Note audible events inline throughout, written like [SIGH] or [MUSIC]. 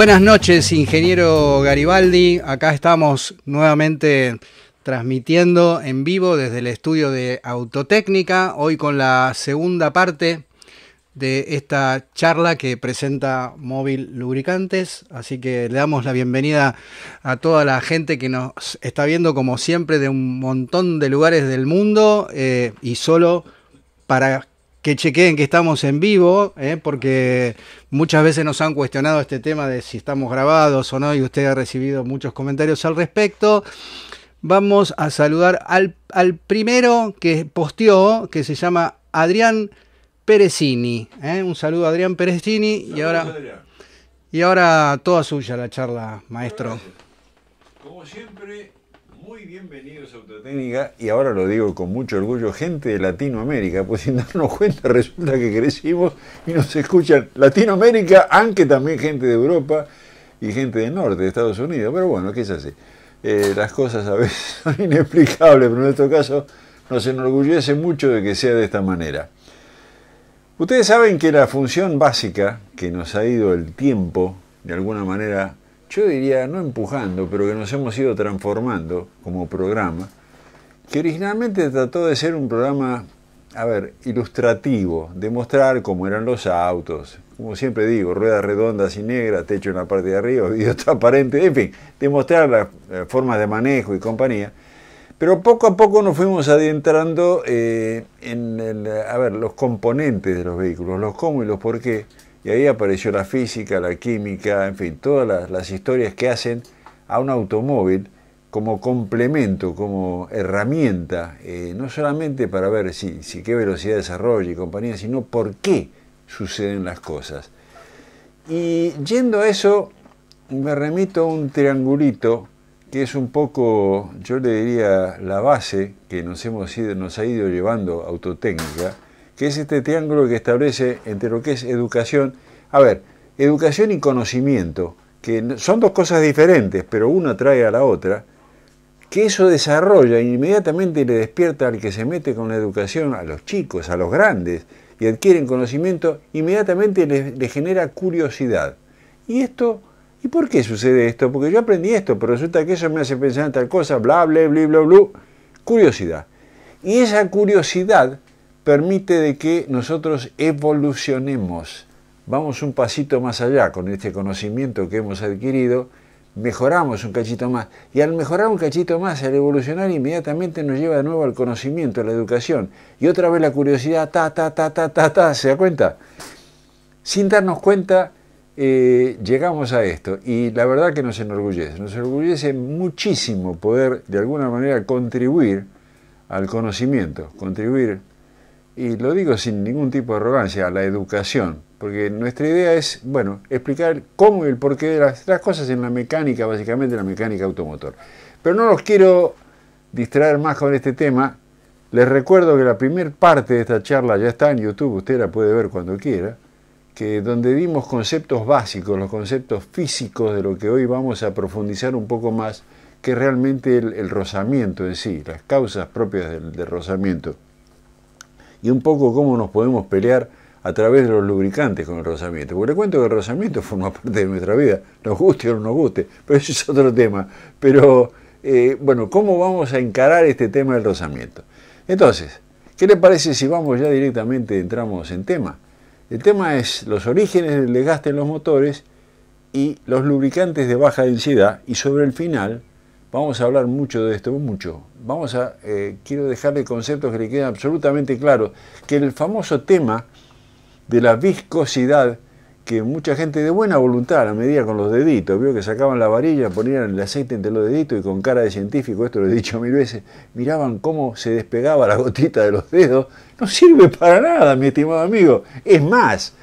Buenas noches, ingeniero Garibaldi. Acá estamos nuevamente transmitiendo en vivo desde el estudio de Autotécnica, hoy con la segunda parte de esta charla que presenta Móvil Lubricantes. Así que le damos la bienvenida a toda la gente que nos está viendo, como siempre, de un montón de lugares del mundo eh, y solo para que chequeen que estamos en vivo, ¿eh? porque muchas veces nos han cuestionado este tema de si estamos grabados o no, y usted ha recibido muchos comentarios al respecto. Vamos a saludar al, primero que posteó, que se llama Adrián Peresini. ¿eh? Un saludo a Adrián Perezini. y ahora, y ahora toda suya la charla, maestro. Como siempre, muy bienvenidos a Autotécnica y ahora lo digo con mucho orgullo, gente de Latinoamérica, pues [LAUGHS] sin darnos cuenta resulta que crecimos y nos escuchan Latinoamérica, aunque también gente de Europa y gente del norte, de Estados Unidos, pero bueno, ¿qué es así? Eh, las cosas a veces [LAUGHS] son inexplicables, pero en nuestro caso nos enorgullece mucho de que sea de esta manera. Ustedes saben que la función básica que nos ha ido el tiempo, de alguna manera yo diría, no empujando, pero que nos hemos ido transformando como programa, que originalmente trató de ser un programa, a ver, ilustrativo, de mostrar cómo eran los autos, como siempre digo, ruedas redondas y negras, techo en la parte de arriba, [LAUGHS] vidrio transparente, en fin, de mostrar las eh, formas de manejo y compañía. Pero poco a poco nos fuimos adentrando eh, en a ver, los componentes de los vehículos, los cómo y los por qué y ahí apareció la física, la química, en fin, todas las, historias que hacen a un automóvil como complemento, como herramienta, eh, no solamente para ver si, qué velocidad desarrolla y compañía, sino por qué suceden las cosas. Y yendo a eso, me remito a un triangulito que es un poco, yo le diría, la base que nos, hemos ido, nos ha ido llevando Autotécnica que es este triángulo que establece entre lo que es educación, a ver, educación y conocimiento, que son dos cosas diferentes, pero una trae a la otra, que eso desarrolla e inmediatamente le despierta al que se mete con la educación, a los chicos, a los grandes, y adquieren conocimiento, inmediatamente le genera curiosidad. Y esto ¿Y por qué sucede esto? Porque yo aprendí esto, pero resulta que eso me hace pensar en tal cosa, bla, bla, bla, bla, bla. Curiosidad. Y esa curiosidad permite de que nosotros evolucionemos, vamos un pasito más allá con este conocimiento que hemos adquirido, mejoramos un cachito más. Y al mejorar un cachito más, al evolucionar, inmediatamente nos lleva de nuevo al conocimiento, a la educación. Y otra vez la curiosidad, ta, ta, ta, ta, ta, ta, ¿se da cuenta? Sin darnos cuenta, eh, llegamos a esto. Y la verdad que nos enorgullece. Nos enorgullece muchísimo poder, de alguna manera, contribuir al conocimiento, contribuir y lo digo sin ningún tipo de arrogancia, a la educación, porque nuestra idea es, bueno, explicar cómo y el porqué de las, cosas en la mecánica, básicamente la mecánica automotor. Pero no los quiero distraer más con este tema. Les recuerdo que la primera parte de esta charla ya está en YouTube, usted la puede ver cuando quiera, que donde vimos conceptos básicos, los conceptos físicos de lo que hoy vamos a profundizar un poco más, que realmente el, rozamiento en sí, las causas propias del, del rozamiento y un poco cómo nos podemos pelear a través de los lubricantes con el rozamiento. Porque le cuento que el rozamiento [LAUGHS] forma parte de nuestra vida, nos guste o no nos guste, pero eso es otro tema. Pero eh, bueno, ¿cómo vamos a encarar este tema del rozamiento? Entonces, ¿qué le parece si vamos ya directamente, entramos en tema? El tema es los orígenes del desgaste en los motores y los lubricantes de baja densidad y sobre el final Vamos a hablar mucho de esto, mucho. Vamos a, eh, quiero dejarle conceptos que le queden absolutamente claros. Que el famoso tema de la viscosidad, que mucha gente de buena voluntad la medía con los deditos, vio que sacaban la varilla, ponían el aceite entre los deditos y con cara de científico, esto lo he dicho mil veces, miraban cómo se despegaba la gotita de los dedos. No sirve para nada, mi estimado amigo. Es más,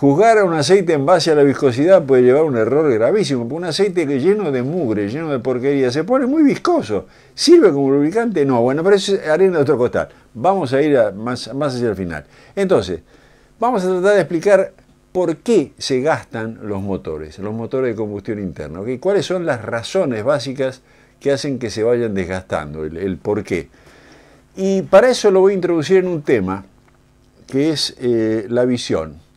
Juzgar a un aceite en base a la viscosidad puede llevar a un error gravísimo, porque un aceite que lleno de mugre, lleno de porquería, se pone muy viscoso. ¿Sirve como lubricante? No, bueno, pero eso es arena de otro costal. Vamos a ir más, hacia el final. Entonces, vamos a tratar de explicar por qué se gastan los motores, los motores de combustión interna, cuáles son las razones básicas que hacen que se vayan desgastando, el, por qué. Y para eso lo voy a introducir en un tema que es eh, la visión.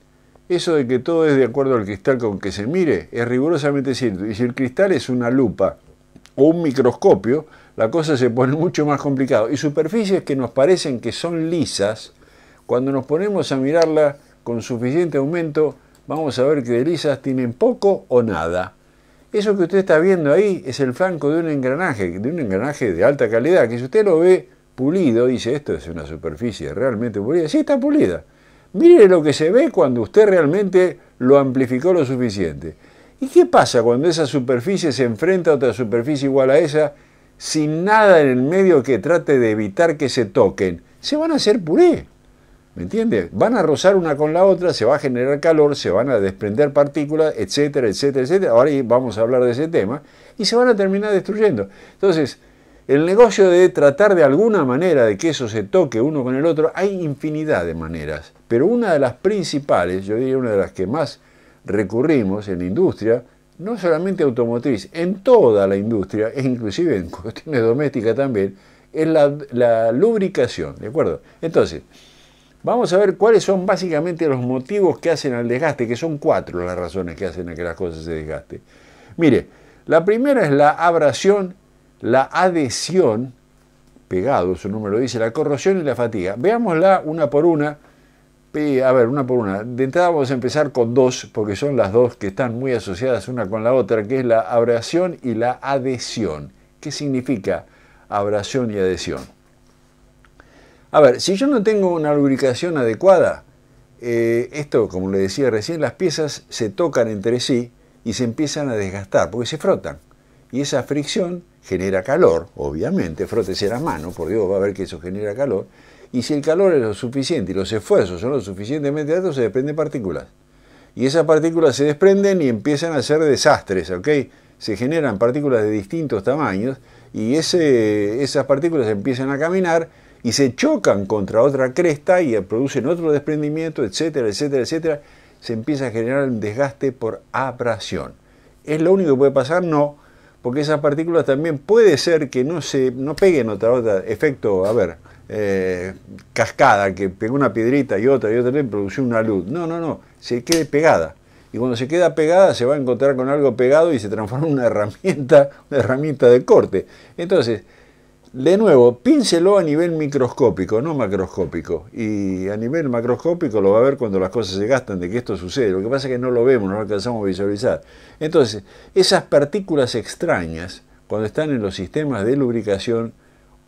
Eso de que todo es de acuerdo al cristal con que se mire es rigurosamente cierto. Y si el cristal es una lupa o un microscopio, la cosa se pone [LAUGHS] mucho más complicada. Y superficies que nos parecen que son lisas, cuando nos ponemos a mirarla con suficiente aumento, vamos a ver que lisas tienen poco o nada. Eso que usted está viendo ahí es el flanco de un engranaje, de un engranaje de alta calidad, que si usted lo ve pulido, dice, esto es una superficie realmente pulida. Sí, está pulida. Mire lo que se ve cuando usted realmente lo amplificó lo suficiente. ¿Y qué pasa cuando esa superficie se enfrenta a otra superficie igual a esa sin nada en el medio que trate de evitar que se toquen? Se van a hacer puré. ¿Me entiende? Van a rozar una con la otra, se va a generar calor, se van a desprender partículas, etcétera, etcétera, etcétera. Ahora vamos a hablar de ese tema. Y se van a terminar destruyendo. Entonces, el negocio de tratar de alguna manera de que eso se toque uno con el otro, hay infinidad de maneras. Pero una de las principales, yo diría una de las que más recurrimos en la industria, no solamente automotriz, en toda la industria, e inclusive en [LAUGHS] cuestiones domésticas también, es la, lubricación, ¿de acuerdo? Entonces, Vamos a ver cuáles son básicamente los motivos que hacen al desgaste, que son cuatro las razones que hacen a que las cosas se desgaste. Mire, la primera es la abrasión, la adhesión, pegado, su número dice, la corrosión y la fatiga. Veámosla una por una a ver, una por una. De entrada vamos a empezar con dos, porque son las dos que están muy asociadas una con la otra, que es la abrasión y la adhesión. ¿Qué significa abrasión y adhesión? A ver, si yo no tengo una lubricación adecuada, eh, esto, como le decía recién, las piezas se tocan entre sí y se empiezan a desgastar, porque se frotan. Y esa fricción genera calor, obviamente, frótese la mano, por Dios, va a ver que eso genera calor y si el calor es lo suficiente y los esfuerzos son lo suficientemente altos, se desprenden partículas. Y esas partículas se desprenden y empiezan a ser desastres, ¿ok? Se generan partículas de distintos tamaños y esas partículas empiezan a caminar y se chocan contra otra cresta y producen otro desprendimiento, etcétera, etcétera, etcétera. Se empieza a generar un desgaste por abrasión. ¿Es lo único que puede pasar? No, porque esas partículas también puede ser que no se no peguen otra otra efecto, a ver, eh, cascada que pegó una piedrita y otra y otra y produció una luz. No, no, no, se quede pegada. Y cuando se queda pegada se va a encontrar con algo pegado y se transforma en una herramienta, [LAUGHS] una herramienta de corte. Entonces, de nuevo, pínselo a nivel microscópico, no macroscópico. Y a nivel macroscópico lo va a ver cuando las cosas se gastan, de que esto sucede. Lo que pasa es que no lo vemos, no lo alcanzamos a visualizar. Entonces, esas partículas extrañas, cuando están en los sistemas de lubricación,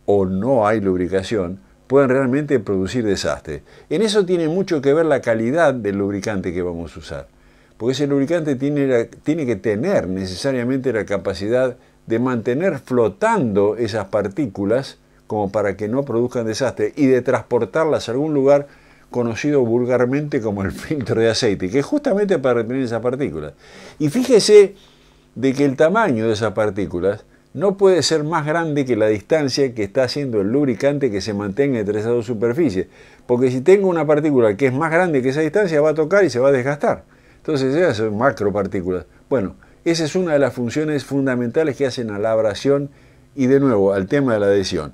o no hay lubricación, pueden realmente producir desastre. En eso tiene mucho que ver la calidad del lubricante que vamos a usar, porque ese lubricante tiene, tiene que tener necesariamente la capacidad de mantener flotando esas partículas como para que no produzcan desastre y de transportarlas a algún lugar conocido vulgarmente como el [LAUGHS] filtro de aceite, que es justamente para retener esas partículas. Y fíjese de que el tamaño de esas partículas no puede ser más grande que la distancia que está haciendo el lubricante que se mantenga entre esas dos superficies. Porque si tengo una partícula que es más grande que esa distancia, va a tocar y se va a desgastar. Entonces esas son macropartículas. Bueno, esa es una de las funciones fundamentales que hacen a la abrasión y de nuevo al tema de la adhesión.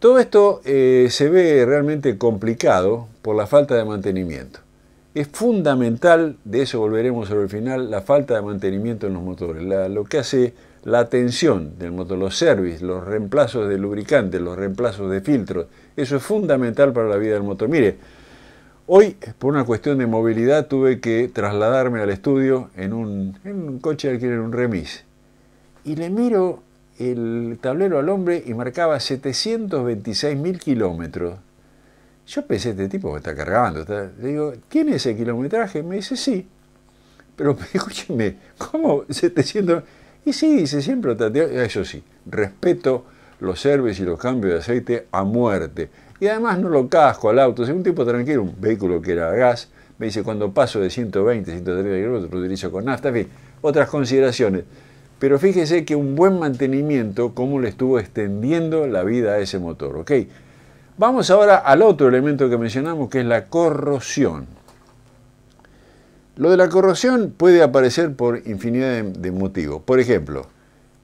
Todo esto eh, se ve realmente complicado por la falta de mantenimiento. Es fundamental, de eso volveremos sobre el final, la falta de mantenimiento en los motores. lo que hace la atención del motor, los service, los reemplazos de lubricantes, los reemplazos de filtros. Eso es fundamental para la vida del motor. Mire, hoy por una cuestión de movilidad tuve que trasladarme al estudio en un, coche de en un remis. Y le miro el tablero al hombre y marcaba 726 mil kilómetros. Yo pensé, este tipo me está cargando. Le digo, ¿tiene ese kilometraje? Me dice, sí. Pero [LAUGHS] escúcheme, ¿cómo 700? Y sí, dice, siempre ah, eso sí, respeto los serves y los cambios de aceite a muerte. Y además no lo casco al auto, es un tipo tranquilo, un vehículo que era gas, me dice, cuando paso de 120, 130 kilómetros, lo utilizo con nafta, en fin, otras consideraciones. Pero fíjese que un buen mantenimiento, cómo le estuvo extendiendo la vida a ese motor, ¿ok? Vamos ahora al otro elemento que mencionamos, que es la corrosión. Lo de la corrosión puede aparecer por infinidad de, motivos. Por ejemplo,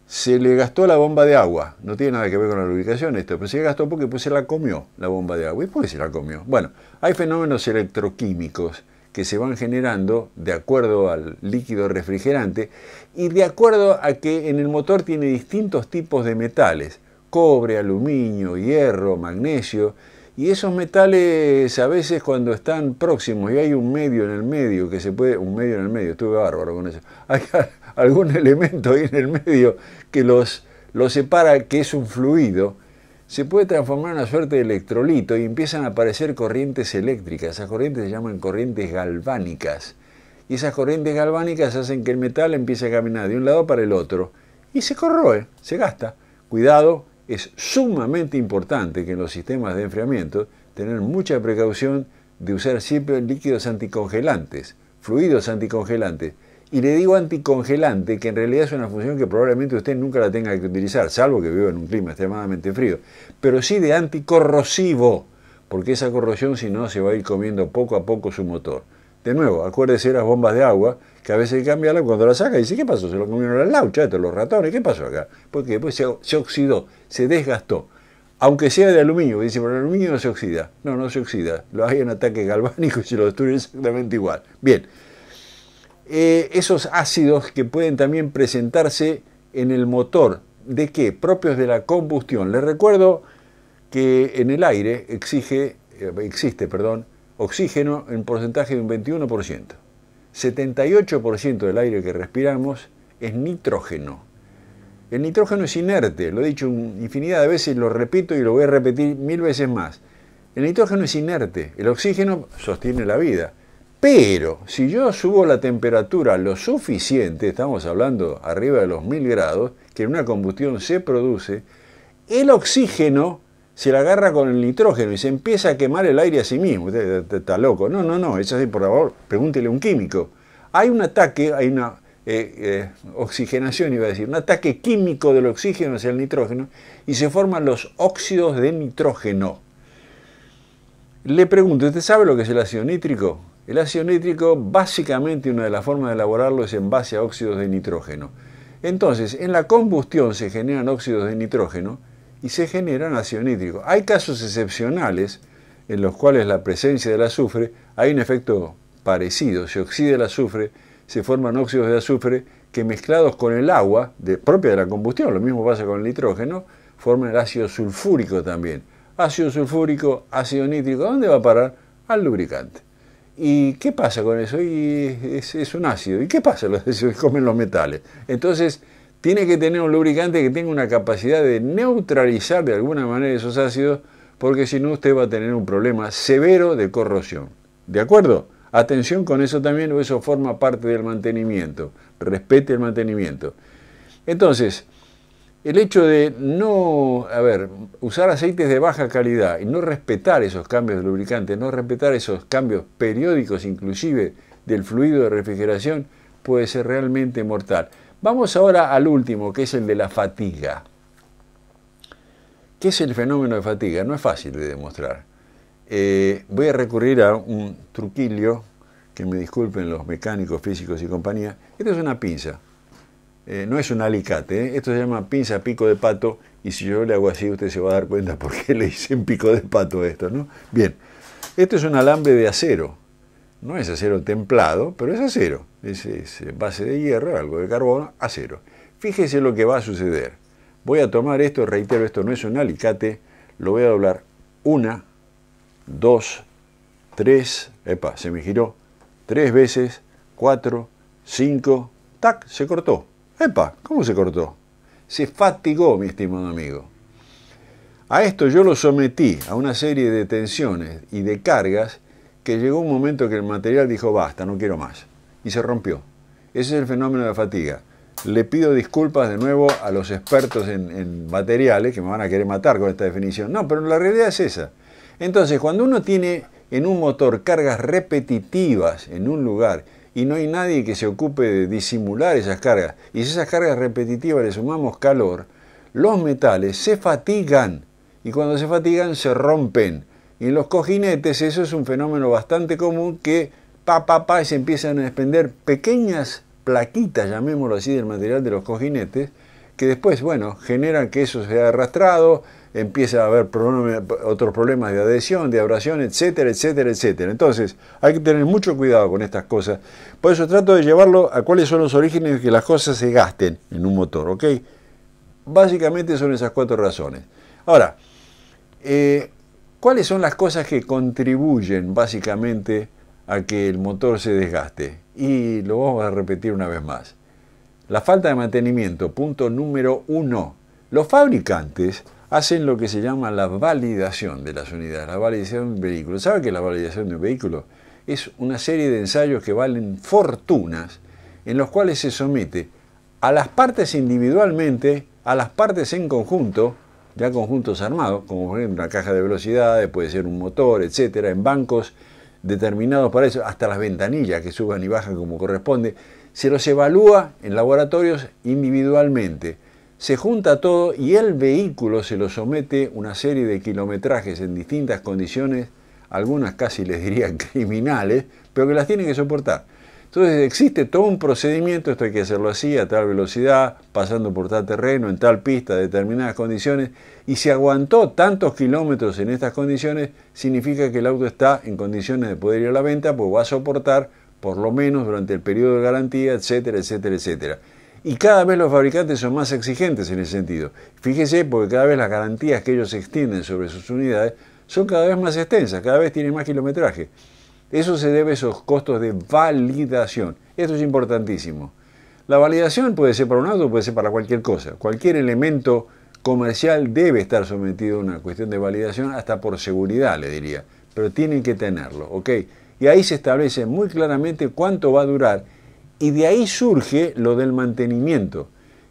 se le gastó la bomba de agua. No tiene nada que ver con la lubricación esto, pero se le gastó porque pues, se la comió la bomba de agua. ¿Y por qué se la comió? Bueno, hay fenómenos electroquímicos que se van generando de acuerdo al líquido refrigerante y de acuerdo a que en el motor tiene distintos tipos de metales, cobre, aluminio, hierro, magnesio, y esos metales a veces cuando están próximos y hay un medio en el medio que se puede, un medio en el medio, estuve bárbaro con eso, [LAUGHS] hay algún elemento ahí en el medio que los, los separa, que es un fluido, se puede transformar en una suerte de electrolito y empiezan a aparecer corrientes eléctricas, esas corrientes se llaman corrientes galvánicas. Y esas corrientes galvánicas hacen que el metal empiece a caminar de un lado para el otro y se corroe, se gasta. Cuidado, es sumamente importante que en los sistemas de enfriamiento tener mucha precaución de usar siempre líquidos anticongelantes, fluidos anticongelantes. Y le digo anticongelante, que en realidad es una función que probablemente usted nunca la tenga que utilizar, salvo que viva en un clima extremadamente frío, pero sí de anticorrosivo, porque esa corrosión si no se va a ir comiendo poco a poco su motor. De nuevo, acuérdese las bombas de agua, que a veces cambia la cuando la saca y dice, ¿qué pasó? Se lo comieron las lauchas, los ratones, ¿qué pasó acá? Porque pues, se, oxidó, se desgastó. Aunque sea de aluminio, dice, pero el aluminio no se oxida. No, no se oxida. Lo hay en ataque galvánico y se lo destruye exactamente igual. Bien. Eh, esos ácidos que pueden también presentarse en el motor. ¿De qué? Propios de la combustión. Les recuerdo que en el aire exige, eh, existe perdón, oxígeno en porcentaje de un 21%. 78% del aire que respiramos es nitrógeno. El nitrógeno es inerte, lo he dicho infinidad de veces, lo repito y lo voy a repetir mil veces más. El nitrógeno es inerte, el oxígeno sostiene la vida. Pero si yo subo la temperatura lo suficiente, estamos hablando arriba de los 1000 grados, que en una combustión se produce, el oxígeno se la agarra con el nitrógeno y se empieza a quemar el aire a sí mismo. Usted está loco. No, no, no, es así, por favor, pregúntele a un químico. Hay un ataque, hay una eh, eh, oxigenación, iba a decir, un ataque químico del oxígeno hacia el nitrógeno y se forman los óxidos de nitrógeno. Le pregunto, ¿usted sabe lo que es el ácido nítrico? El ácido nítrico, básicamente, una de las formas de elaborarlo es en base a óxidos de nitrógeno. Entonces, en la combustión se generan óxidos de nitrógeno y se generan ácido nítrico. Hay casos excepcionales en los cuales la presencia del azufre, hay un efecto parecido, se oxida el azufre, se forman óxidos de azufre que mezclados con el agua de, propia de la combustión, lo mismo pasa con el nitrógeno, forman el ácido sulfúrico también. Ácido sulfúrico, ácido nítrico, dónde va a parar? Al lubricante. ¿Y qué pasa con eso? Y es, es un ácido. ¿Y qué pasa? [LAUGHS] Los comen los metales. Entonces, tiene que tener un lubricante que tenga una capacidad de neutralizar de alguna manera esos ácidos, porque si no usted va a tener un problema severo de corrosión. ¿De acuerdo? Atención con eso también, eso forma parte del mantenimiento. Respete el mantenimiento. Entonces, el hecho de no, a ver, usar aceites de baja calidad y no respetar esos cambios de lubricante, no respetar esos cambios periódicos inclusive del fluido de refrigeración, puede ser realmente mortal. Vamos ahora al último, que es el de la fatiga. ¿Qué es el fenómeno de fatiga? No es fácil de demostrar. Eh, voy a recurrir a un truquillo, que me disculpen los mecánicos, físicos y compañía. Esto es una pinza, eh, no es un alicate, ¿eh? esto se llama pinza pico de pato, y si yo le hago así usted se va a dar cuenta por qué le dicen pico de pato a esto, ¿no? Bien, esto es un alambre de acero, no es acero templado, pero es acero. Es, eh, base de hierro, algo de carbono, acero. Fíjese lo que va a suceder. Voy a tomar esto, reitero, esto no es un alicate, lo voy a doblar una, dos, tres, epa, se me giró, tres veces, cuatro, cinco, tac, se cortó. Epa, ¿cómo se cortó? Se fatigó, mi estimado amigo. A esto yo lo sometí a una serie de tensiones y de cargas que llegó un momento que el material dijo basta, no quiero más, y se rompió. Ese es el fenómeno de la fatiga. Le pido disculpas de nuevo a los expertos en, materiales que me van a querer matar con esta definición. No, pero la realidad es esa. Entonces, cuando uno tiene en un motor cargas repetitivas en un lugar y no hay nadie que se ocupe de disimular esas cargas, y si esas cargas repetitivas le sumamos calor, los metales se fatigan y cuando se fatigan se rompen. Y en los cojinetes eso es un fenómeno bastante común que pa, pa, se empiezan a desprender pequeñas plaquitas, llamémoslo así, del material de los cojinetes, que después, bueno, generan que eso sea arrastrado, empieza a haber otros problemas de adhesión, de abrasión, etcétera, etcétera, etcétera. Entonces, hay que tener mucho cuidado con estas cosas. Por eso trato de llevarlo a cuáles son los orígenes de que las cosas se gasten en un motor, ¿ok? Básicamente son esas cuatro razones. Ahora, eh, ¿Cuáles son las cosas que contribuyen básicamente a que el motor se desgaste? Y lo vamos a repetir una vez más. La falta de mantenimiento, punto número uno. Los fabricantes hacen lo que se llama la validación de las unidades, la validación de vehículo, ¿Sabe que la validación de un vehículo es una serie de ensayos que valen fortunas, en los cuales se somete a las partes individualmente, a las partes en conjunto ya conjuntos armados, como por ejemplo una caja de velocidades, puede ser un motor, etcétera, en bancos determinados para eso, hasta las ventanillas que suban y bajan como corresponde, se los evalúa en laboratorios individualmente. Se junta todo y el vehículo se lo somete una serie de kilometrajes en distintas condiciones, algunas casi les diría [LAUGHS] criminales, pero que las tienen que soportar. Entonces existe todo un procedimiento, esto hay que hacerlo así, a tal velocidad, pasando por tal terreno, en tal pista, determinadas condiciones, y si aguantó tantos kilómetros en estas condiciones, significa que el auto está en condiciones de poder ir a la venta, pues va a soportar por lo menos durante el periodo de garantía, etcétera, etcétera, etcétera. Y cada vez los fabricantes son más exigentes en ese sentido. Fíjese, porque cada vez las garantías que ellos extienden sobre sus unidades son cada vez más extensas, cada vez tienen más kilometraje. Eso se debe a esos costos de validación. Esto es importantísimo. La validación puede ser para un auto, puede ser para cualquier cosa. Cualquier elemento comercial debe estar sometido a una cuestión de validación, hasta por seguridad, le diría. Pero tienen que tenerlo, ¿ok? Y ahí se establece muy claramente cuánto va a durar. Y de ahí surge lo del mantenimiento.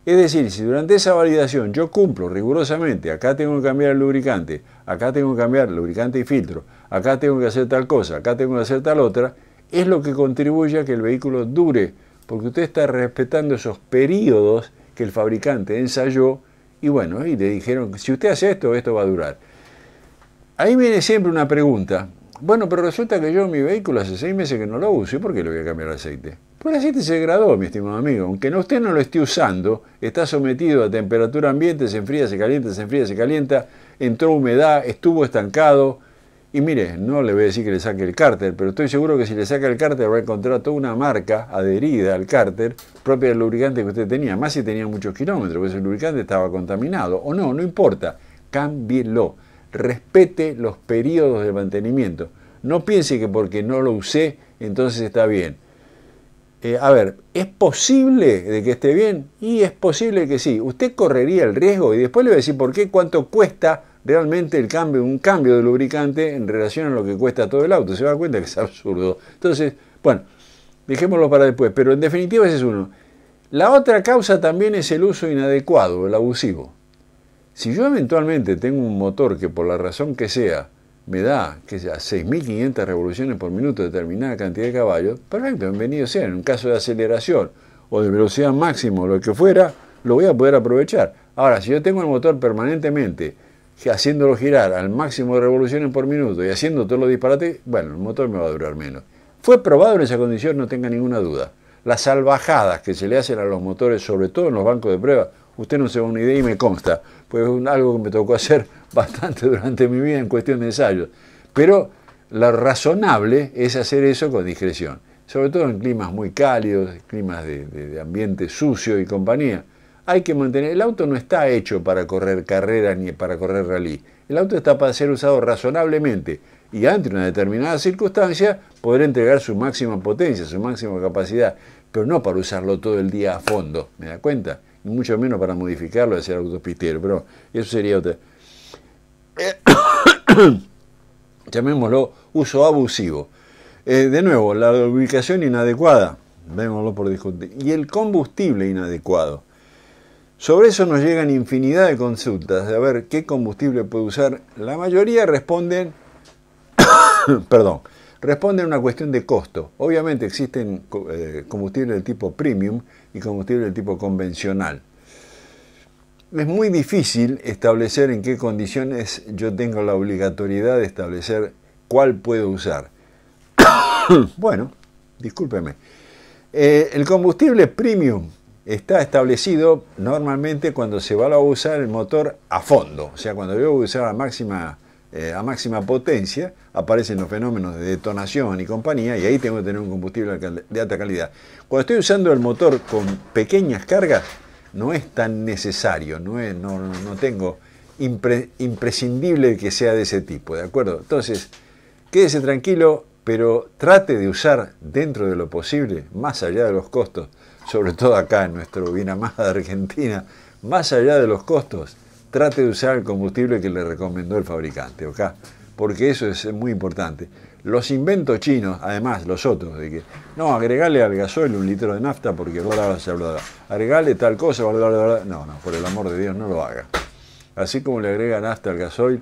Es decir, si durante esa validación yo cumplo rigurosamente, acá tengo que cambiar el lubricante, acá tengo que cambiar el lubricante y filtro, acá tengo que hacer tal cosa, acá tengo que hacer tal otra, es lo que contribuye a que el vehículo dure, porque usted está respetando esos periodos que el fabricante ensayó y bueno, y le dijeron, si usted hace esto, esto va a durar. Ahí viene siempre una pregunta, bueno, pero resulta que yo mi vehículo hace seis meses que no lo uso, ¿y por qué le voy a cambiar el aceite? Pues así te se degradó, mi estimado amigo. Aunque usted no lo esté usando, está sometido a temperatura ambiente, se enfría, se calienta, se enfría, se calienta, entró humedad, estuvo estancado. Y mire, no le voy a decir que le saque el cárter, pero estoy seguro que si le saca el cárter va a encontrar toda una marca adherida al cárter propia del lubricante que usted tenía, más si tenía muchos kilómetros, porque el lubricante estaba contaminado. O no, no importa, cámbielo. Respete los periodos de mantenimiento. No piense que porque no lo usé, entonces está bien eh, a ver, ¿es posible de que esté bien? Y es posible que sí. Usted correría el riesgo y después le voy a decir por qué, cuánto cuesta realmente el cambio, un cambio de lubricante en relación a lo que cuesta todo el auto. Se dar cuenta que es absurdo. Entonces, bueno, dejémoslo para después. Pero en definitiva ese es uno. La otra causa también es el uso inadecuado, el abusivo. Si yo eventualmente tengo un motor que por la razón que sea me da que sea 6.500 revoluciones por minuto determinada cantidad de caballos, perfecto, bienvenido sea. En un caso de aceleración o de velocidad máxima, lo que fuera, lo voy a poder aprovechar. Ahora, si yo tengo el motor permanentemente haciéndolo girar al máximo de revoluciones por minuto y haciendo todos los disparates, bueno, el motor me va a durar menos. Fue probado en esa condición, no tenga ninguna duda. Las salvajadas que se le hacen a los motores, sobre todo en los bancos de prueba, usted no se a una idea y me consta, pues es algo que me tocó hacer bastante durante mi vida en cuestión de ensayos. Pero lo razonable es hacer eso con discreción, sobre todo en climas muy cálidos, climas de, ambiente sucio y compañía. Hay que mantener, el auto no está hecho para correr carreras ni para correr rally. El auto está para ser usado razonablemente y ante una determinada circunstancia poder entregar su máxima potencia, su máxima capacidad, pero no para usarlo todo el día a fondo, ¿me da cuenta? Ni mucho menos para modificarlo y hacer autopistero, pero eso sería otra. [COUGHS] llamémoslo uso abusivo. Eh, de nuevo, la ubicación inadecuada, vémoslo por discutir, y el combustible inadecuado. Sobre eso nos llegan infinidad de consultas de a ver qué combustible puede usar. La mayoría responden, [COUGHS] perdón, responden a una cuestión de costo. Obviamente existen eh, combustibles del tipo premium y combustible del tipo convencional es muy difícil establecer en qué condiciones yo tengo la obligatoriedad de establecer cuál puedo usar. [COUGHS] bueno, discúlpeme. Eh, el combustible premium está establecido normalmente cuando se va a usar el motor a fondo, o sea, cuando yo voy a usar a máxima, eh, a máxima potencia, aparecen los fenómenos de detonación y compañía, y ahí tengo que tener un combustible de alta calidad. Cuando estoy usando el motor con pequeñas cargas, no es tan necesario, no, tengo imprescindible que sea de ese tipo, ¿de acuerdo? Entonces, quédese tranquilo, pero trate de usar dentro de lo posible, más allá de los costos, sobre todo acá en nuestro bien amada Argentina, más allá de los costos, trate de usar el combustible que le recomendó el fabricante, ¿ok? Porque eso es muy importante. Los inventos chinos, además, los otros, de que, no, agregale al gasoil un litro de nafta porque ahora se habla, agregale tal cosa, no, no, por el amor de Dios, no lo haga. Así como le agrega nafta al gasoil,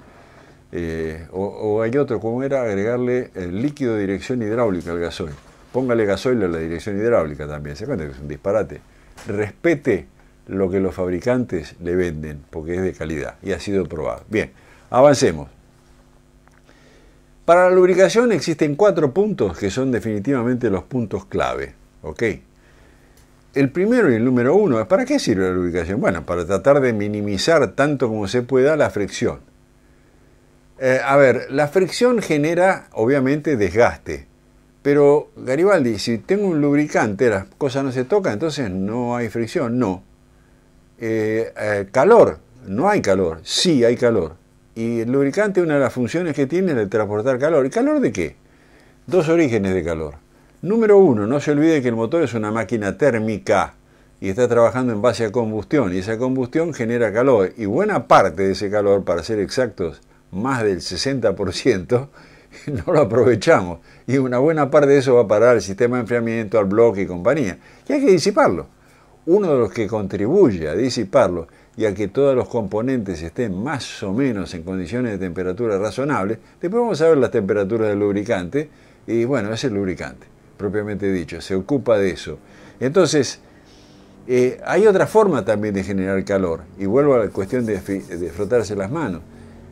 eh, o, hay otro, como era agregarle líquido de dirección hidráulica al gasoil. Póngale gasoil a la dirección hidráulica también, se cuenta que es un disparate. Respete lo que los fabricantes le venden, porque es de calidad y ha sido probado. Bien, avancemos. Para la lubricación existen cuatro puntos que son definitivamente los puntos clave. El primero y el número uno ¿para qué sirve la lubricación? Bueno, para tratar de minimizar tanto como se pueda la fricción. Eh, a ver, la fricción genera obviamente desgaste, pero Garibaldi, si tengo un lubricante, las cosas no se tocan, entonces no hay fricción, no. Eh, eh, calor, no hay calor, sí hay calor. Y el lubricante, una de las funciones que tiene es el transportar calor. ¿Y calor de qué? Dos orígenes de calor. Número uno, no se olvide que el motor es una máquina térmica y está trabajando en base a combustión y esa combustión genera calor y buena parte de ese calor, para ser exactos, más del 60%, [LAUGHS] no lo aprovechamos y una buena parte de eso va a parar al sistema de enfriamiento, al bloque y compañía. Y hay que disiparlo. Uno de los que contribuye a disiparlo y a que todos los componentes estén más o menos en condiciones de temperatura razonables. Después vamos a ver las temperaturas del lubricante y bueno, es el lubricante, propiamente dicho, se ocupa de eso. Entonces, eh, hay otra forma también de generar calor y vuelvo a la cuestión de, frotarse las manos.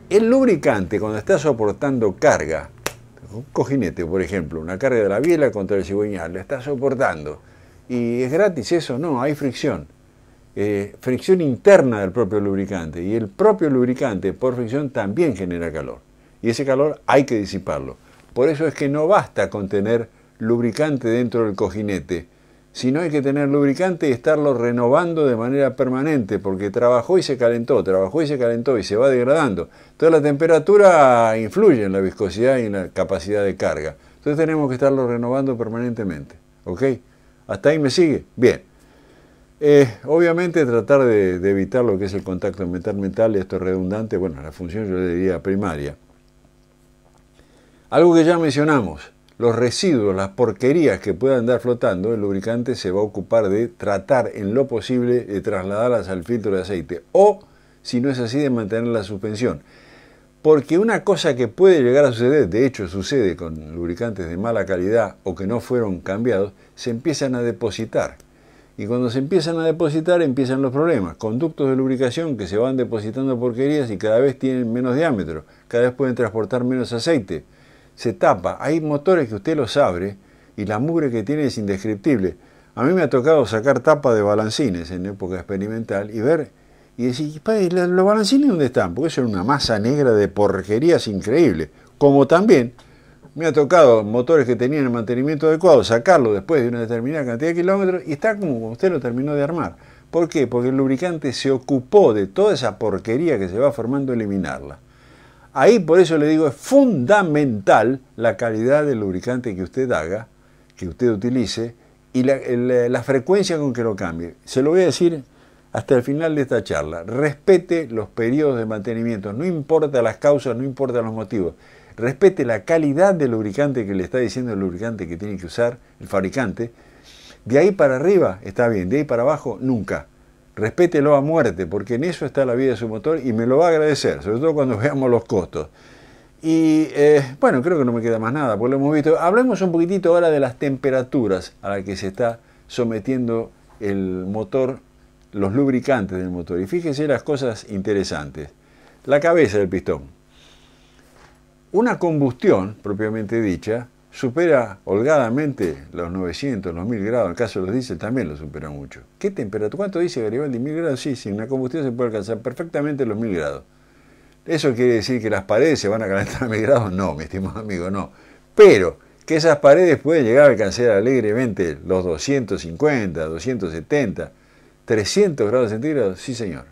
El lubricante cuando está soportando carga, un cojinete por ejemplo, una carga de la biela contra el cigüeñal, lo está soportando. ¿Y es gratis eso? No, hay fricción. Eh, fricción interna del propio lubricante y el propio lubricante por fricción también genera calor y ese calor hay que disiparlo. Por eso es que no basta con tener lubricante dentro del cojinete, sino hay que tener lubricante y estarlo renovando de manera permanente, porque trabajó y se calentó, trabajó y se calentó y se va degradando. Entonces la temperatura influye en la viscosidad y en la capacidad de carga. Entonces tenemos que estarlo renovando permanentemente. ¿Ok? ¿Hasta ahí me sigue? Bien. Eh, obviamente tratar de, evitar lo que es el contacto metal-metal, esto es redundante, bueno, la función yo le diría primaria. Algo que ya mencionamos, los residuos, las porquerías que puedan andar flotando, el lubricante se va a ocupar de tratar en lo posible de trasladarlas al filtro de aceite o, si no es así, de mantener la suspensión. Porque una cosa que puede llegar a suceder, de hecho sucede con lubricantes de mala calidad o que no fueron cambiados, se empiezan a depositar y cuando se empiezan a depositar empiezan los problemas. Conductos de lubricación que se van depositando porquerías y cada vez tienen menos diámetro, cada vez pueden transportar menos aceite. Se tapa, hay motores que usted los abre y la mugre que tiene es indescriptible. A mí me ha tocado sacar tapa de balancines en época experimental y ver y decir, ¿los balancines dónde están? Porque eso era una masa negra de porquerías increíble. Como también me ha tocado motores que tenían el mantenimiento adecuado, sacarlo después de una determinada cantidad de kilómetros y está como usted lo terminó de armar. ¿Por qué? Porque el lubricante se ocupó de toda esa porquería que se va formando eliminarla. Ahí por eso le digo, es fundamental la calidad del lubricante que usted haga, que usted utilice y la, la frecuencia con que lo cambie. Se lo voy a decir hasta el final de esta charla. Respete los periodos de mantenimiento, no importa las causas, no importa los motivos. Respete la calidad del lubricante que le está diciendo el lubricante que tiene que usar el fabricante. De ahí para arriba está bien, de ahí para abajo nunca. Respételo a muerte, porque en eso está la vida de su motor y me lo va a agradecer, sobre todo cuando [LAUGHS] veamos los costos. Y eh, bueno, creo que no me queda más nada, porque lo hemos visto. Hablemos un poquitito ahora de las temperaturas a las que se está sometiendo el motor los lubricantes del motor. Y fíjense las cosas interesantes. La cabeza del pistón. Una combustión, propiamente dicha, supera holgadamente los 900, los 1000 grados. En el caso de los diésel también lo supera mucho. ¿Qué temperatura? ¿Cuánto dice Garibaldi? 1000 grados. Sí, sin una combustión se puede alcanzar perfectamente los 1000 grados. ¿Eso quiere decir que las paredes se van a calentar a 1000 grados? No, mi estimado amigo, no. Pero que esas paredes pueden llegar a alcanzar alegremente los 250, 270 300 grados centígrados, sí señor.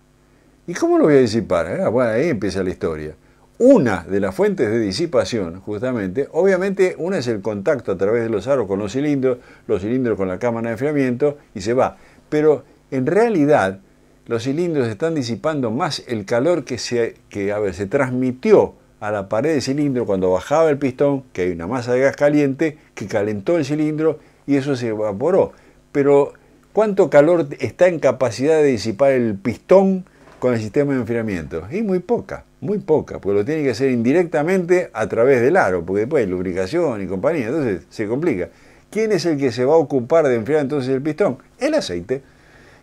¿Y cómo lo voy a disipar? Eh, ah, bueno, ahí empieza la historia. Una de las fuentes de disipación, justamente, obviamente una es el contacto a través de los aros con los cilindros, los cilindros con la cámara de enfriamiento y se va. Pero en realidad los cilindros están disipando más el calor que se, que, a se transmitió a la pared del cilindro cuando bajaba el pistón, que hay una masa de gas caliente que calentó el cilindro y eso se evaporó. Pero ¿Cuánto calor está en capacidad de disipar el pistón con el sistema de enfriamiento? Y muy poca, muy poca, porque lo tiene que hacer indirectamente a través del aro, porque después hay lubricación y compañía, entonces se complica. ¿Quién es el que se va a ocupar de enfriar entonces el pistón? El aceite.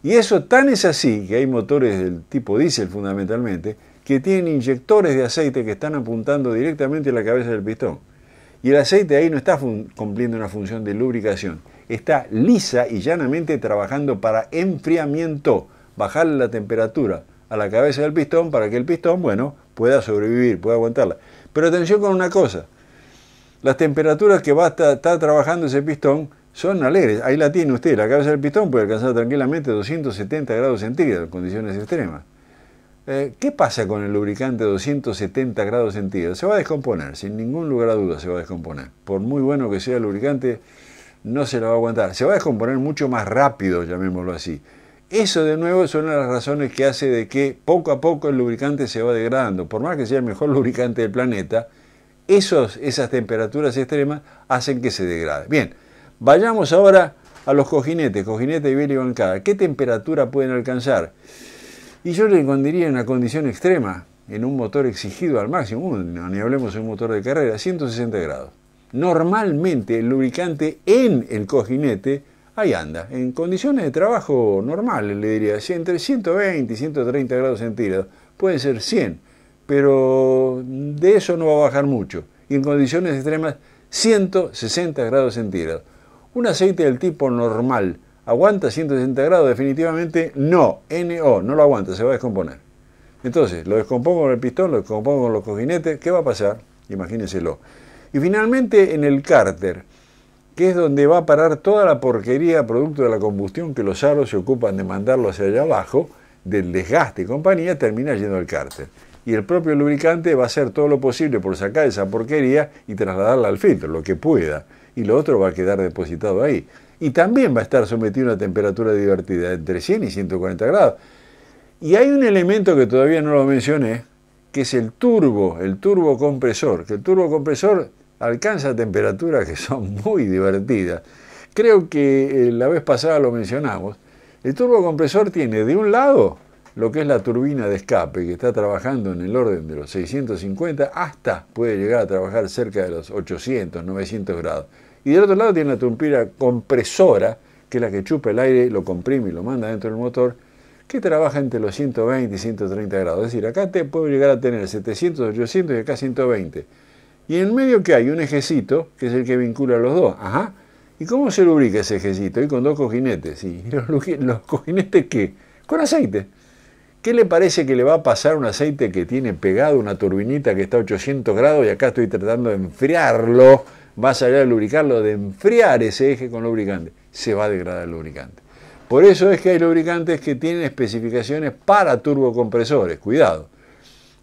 Y eso tan es así que hay motores del tipo diésel fundamentalmente que tienen inyectores de aceite que están apuntando directamente a la cabeza del pistón. Y el aceite ahí no está cumpliendo una función de lubricación está lisa y llanamente trabajando para enfriamiento, bajar la temperatura a la cabeza del pistón para que el pistón, bueno, pueda sobrevivir, pueda aguantarla. Pero atención con una cosa, las temperaturas que va a estar, trabajando ese pistón son alegres. Ahí la tiene usted, la cabeza del pistón puede alcanzar tranquilamente 270 grados centígrados en condiciones extremas. Eh, ¿Qué pasa con el lubricante 270 grados centígrados? Se va a descomponer, sin ningún lugar a duda se va a descomponer. Por muy bueno que sea el lubricante, no se la va a aguantar. Se va a descomponer mucho más rápido, llamémoslo así. Eso de nuevo es una de las razones que hace de que poco a poco el lubricante se va degradando. Por más que sea el mejor [LAUGHS] lubricante del planeta, esos, esas temperaturas extremas hacen que se degrade. Bien, vayamos ahora a los cojinetes, cojinete y y bancada. ¿Qué temperatura pueden alcanzar? Y yo le diría en una condición extrema, en un motor exigido al máximo, uh, ni hablemos de un motor de carrera, 160 grados normalmente el lubricante en el cojinete, ahí anda, en condiciones de trabajo normales, le diría, entre 120 y 130 grados centígrados, pueden ser 100, pero de eso no va a bajar mucho. Y en condiciones extremas, 160 grados centígrados. Un aceite del tipo normal, ¿aguanta 160 grados? Definitivamente no, NO, no lo aguanta, se va a descomponer. Entonces, lo descompongo con el pistón, lo descompongo con los cojinetes, ¿qué va a pasar? Imagínenselo. Y finalmente en el cárter, que es donde va a parar toda la porquería producto de la combustión que los aros se ocupan de mandarlo hacia allá abajo, del desgaste y compañía, termina yendo al cárter. Y el propio lubricante va a hacer todo lo posible por sacar esa porquería y trasladarla al filtro, lo que pueda. Y lo otro va a quedar depositado ahí. Y también va a estar sometido a una temperatura divertida entre 100 y 140 grados. Y hay un elemento que todavía no lo mencioné, que es el turbo, el turbocompresor. Que el turbocompresor alcanza temperaturas que son [LAUGHS] muy divertidas. Creo que eh, la vez pasada lo mencionamos. El turbocompresor tiene de un lado lo que es la turbina de escape, que está trabajando en el orden de los 650 hasta puede llegar a trabajar cerca de los 800, 900 grados. Y del otro lado tiene la turbina compresora, que es la que chupa el aire, lo comprime y lo manda dentro del motor, que trabaja entre los 120 y 130 grados. Es decir, acá te puede llegar a tener 700, 800 y acá 120. Y en medio que hay un ejecito, que es el que vincula los dos. Ajá. ¿Y cómo se lubrica ese ejecito? Y con dos cojinetes. ¿Y [LAUGHS] los, los cojinetes qué? Con aceite. ¿Qué le parece que le va a pasar un aceite que tiene pegado una turbinita que está a 800 grados y acá estoy tratando de enfriarlo? Va a salir a lubricarlo, de enfriar ese eje con lubricante. Se va a degradar el lubricante. Por eso es que hay lubricantes que tienen especificaciones para turbocompresores. Cuidado.